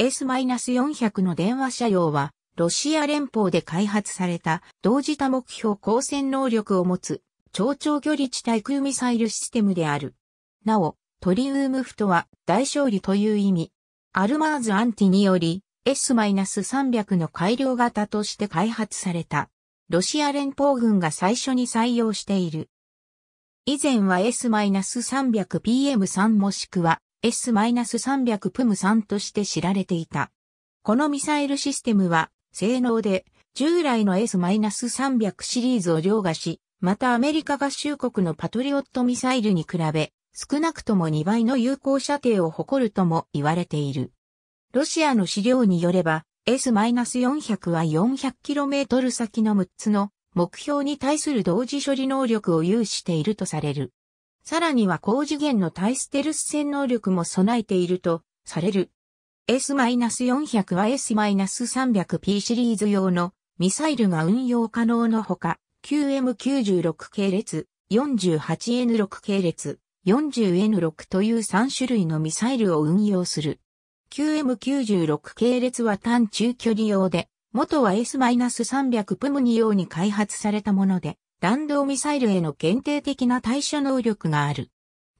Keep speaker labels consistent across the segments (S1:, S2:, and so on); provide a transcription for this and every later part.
S1: S-400 の電話車両は、ロシア連邦で開発された、同時多目標光線能力を持つ、超長距離地対空ミサイルシステムである。なお、トリウムフとは、大勝利という意味。アルマーズアンティにより、S-300 の改良型として開発された。ロシア連邦軍が最初に採用している。以前は S-300PM3 もしくは S-300 プム3として知られていた。このミサイルシステムは、性能で、従来の S-300 シリーズを凌駕し、またアメリカ合衆国のパトリオットミサイルに比べ、少なくとも2倍の有効射程を誇るとも言われている。ロシアの資料によれば、S-400 は 400km 先の6つの目標に対する同時処理能力を有しているとされる。さらには高次元の対ステルス戦能力も備えているとされる。S-400 は S-300P シリーズ用のミサイルが運用可能のほか、QM96 系列、48N6 系列、40N6 という3種類のミサイルを運用する。QM96 系列は単中距離用で、元は S-300 プムニ用に開発されたもので、弾道ミサイルへの限定的な対処能力がある。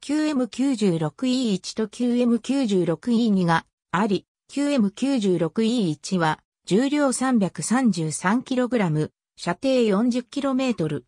S1: QM96E1 と QM96E2 があり、QM96E1 は重量 333kg、射程 40km。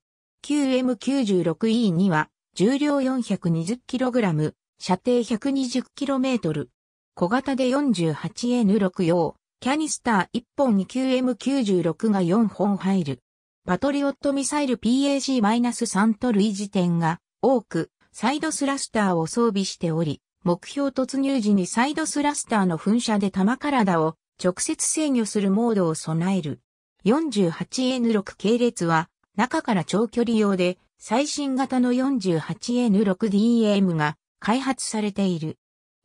S1: QM96E2 は重量 420kg、射程 120km。小型で 48N6 用、キャニスター1本に QM96 が4本入る。パトリオットミサイル PAC-3 と類似点が多く、サイドスラスターを装備しており、目標突入時にサイドスラスターの噴射で弾体を直接制御するモードを備える。48N6 系列は中から長距離用で最新型の 48N6DM が開発されている。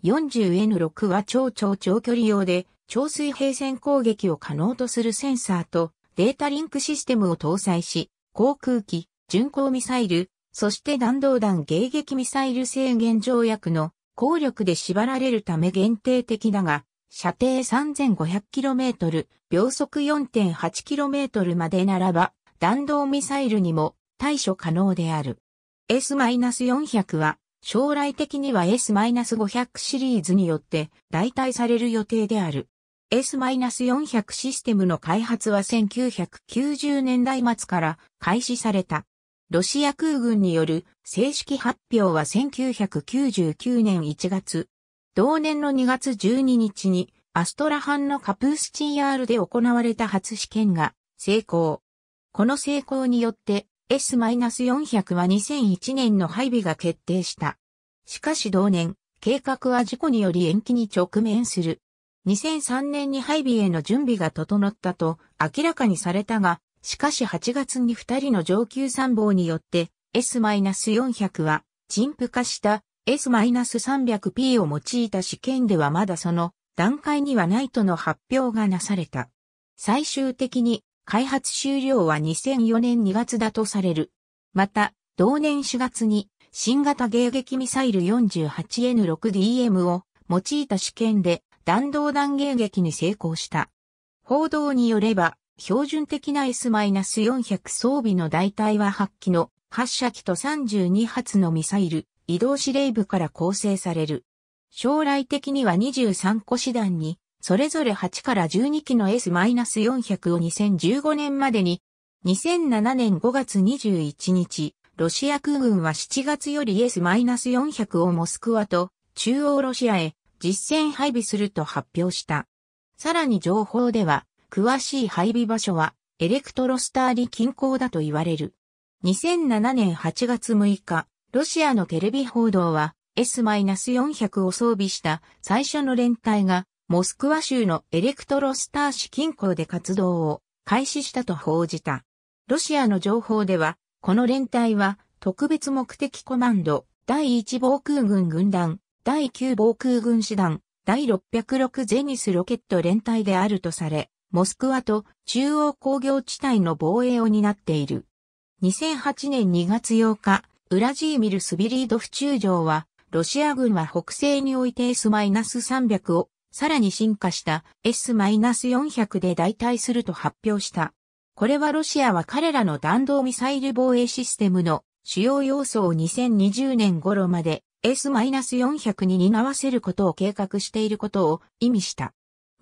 S1: 40N6 は超超長距離用で超水平線攻撃を可能とするセンサーとデータリンクシステムを搭載し、航空機、巡航ミサイル、そして弾道弾迎撃ミサイル制限条約の効力で縛られるため限定的だが、射程 3500km、秒速 4.8km までならば、弾道ミサイルにも対処可能である。S-400 は、将来的には S-500 シリーズによって代替される予定である。S-400 システムの開発は1990年代末から開始された。ロシア空軍による正式発表は1999年1月。同年の2月12日にアストラハンのカプースチンヤールで行われた初試験が成功。この成功によって S-400 は2001年の配備が決定した。しかし同年、計画は事故により延期に直面する。2003年に配備への準備が整ったと明らかにされたが、しかし8月に2人の上級参謀によって S-400 は陳腐化した S-300P を用いた試験ではまだその段階にはないとの発表がなされた。最終的に開発終了は2004年2月だとされる。また、同年4月に新型迎撃ミサイル 48N6DM を用いた試験で弾道弾迎撃に成功した。報道によれば、標準的な S-400 装備の大体は8機の発射機と32発のミサイル、移動司令部から構成される。将来的には23個師団に、それぞれ8から12機の S-400 を2015年までに、2007年5月21日、ロシア空軍は7月より S-400 をモスクワと中央ロシアへ実戦配備すると発表した。さらに情報では、詳しい配備場所は、エレクトロスターリ近郊だと言われる。2007年8月6日、ロシアのテレビ報道は、S-400 を装備した最初の連隊が、モスクワ州のエレクトロスター市近郊で活動を開始したと報じた。ロシアの情報では、この連隊は、特別目的コマンド、第1防空軍軍団、第9防空軍師団、第606ゼニスロケット連隊であるとされ、モスクワと中央工業地帯の防衛を担っている。2008年2月8日、ウラジーミル・スビリードフ中将は、ロシア軍は北西において S-300 を、さらに進化した S-400 で代替すると発表した。これはロシアは彼らの弾道ミサイル防衛システムの主要要素を2020年頃まで S-400 に担わせることを計画していることを意味した。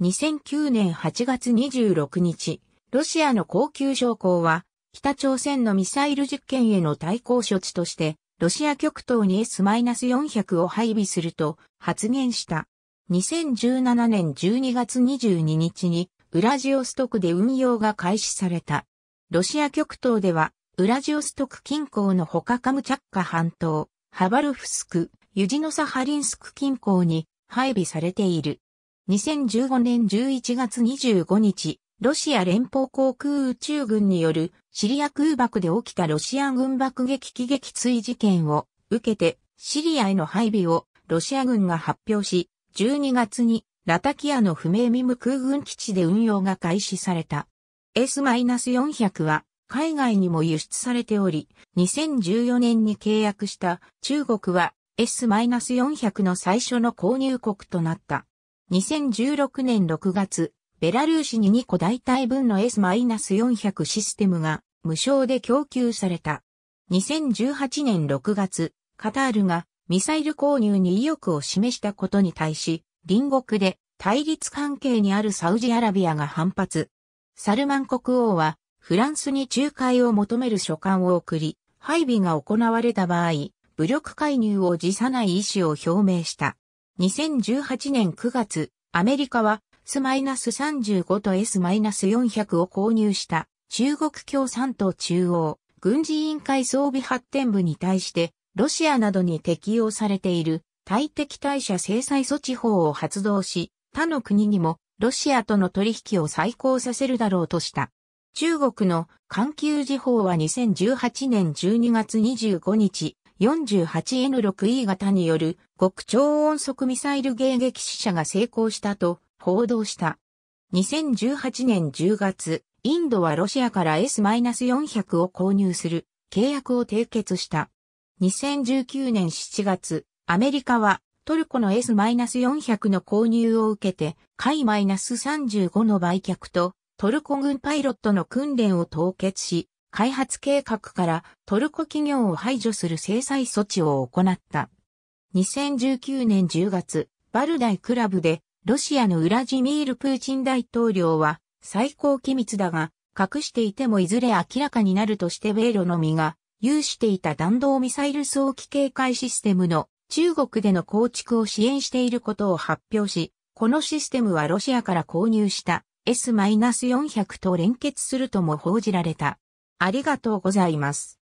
S1: 2009年8月26日、ロシアの高級将校は、北朝鮮のミサイル実験への対抗処置として、ロシア極東に S-400 を配備すると発言した。2017年12月22日にウラジオストクで運用が開始された。ロシア極東ではウラジオストク近郊の他カムチャッカ半島、ハバルフスク、ユジノサハリンスク近郊に配備されている。2015年11月25日、ロシア連邦航空宇宙軍によるシリア空爆で起きたロシア軍爆撃機撃墜事件を受けてシリアへの配備をロシア軍が発表し、12月にラタキアの不明ミム空軍基地で運用が開始された。S-400 は海外にも輸出されており、2014年に契約した中国は S-400 の最初の購入国となった。2016年6月、ベラルーシに2個大体分の S-400 システムが無償で供給された。2018年6月、カタールがミサイル購入に意欲を示したことに対し、隣国で対立関係にあるサウジアラビアが反発。サルマン国王はフランスに仲介を求める書簡を送り、配備が行われた場合、武力介入を辞さない意思を表明した。2018年9月、アメリカは S-35 と S-400 を購入した中国共産党中央軍事委員会装備発展部に対してロシアなどに適用されている対敵対者制裁措置法を発動し他の国にもロシアとの取引を再考させるだろうとした。中国の環球時報は2018年12月25日、48N6E 型による極超音速ミサイル迎撃死者が成功したと報道した。2018年10月、インドはロシアから S-400 を購入する契約を締結した。2019年7月、アメリカはトルコの S-400 の購入を受けて、海 -35 の売却とトルコ軍パイロットの訓練を凍結し、開発計画からトルコ企業を排除する制裁措置を行った。2019年10月、バルダイクラブで、ロシアのウラジミール・プーチン大統領は、最高機密だが、隠していてもいずれ明らかになるとして米ロのみが、有していた弾道ミサイル早期警戒システムの中国での構築を支援していることを発表し、このシステムはロシアから購入した S-400 と連結するとも報じられた。ありがとうございます。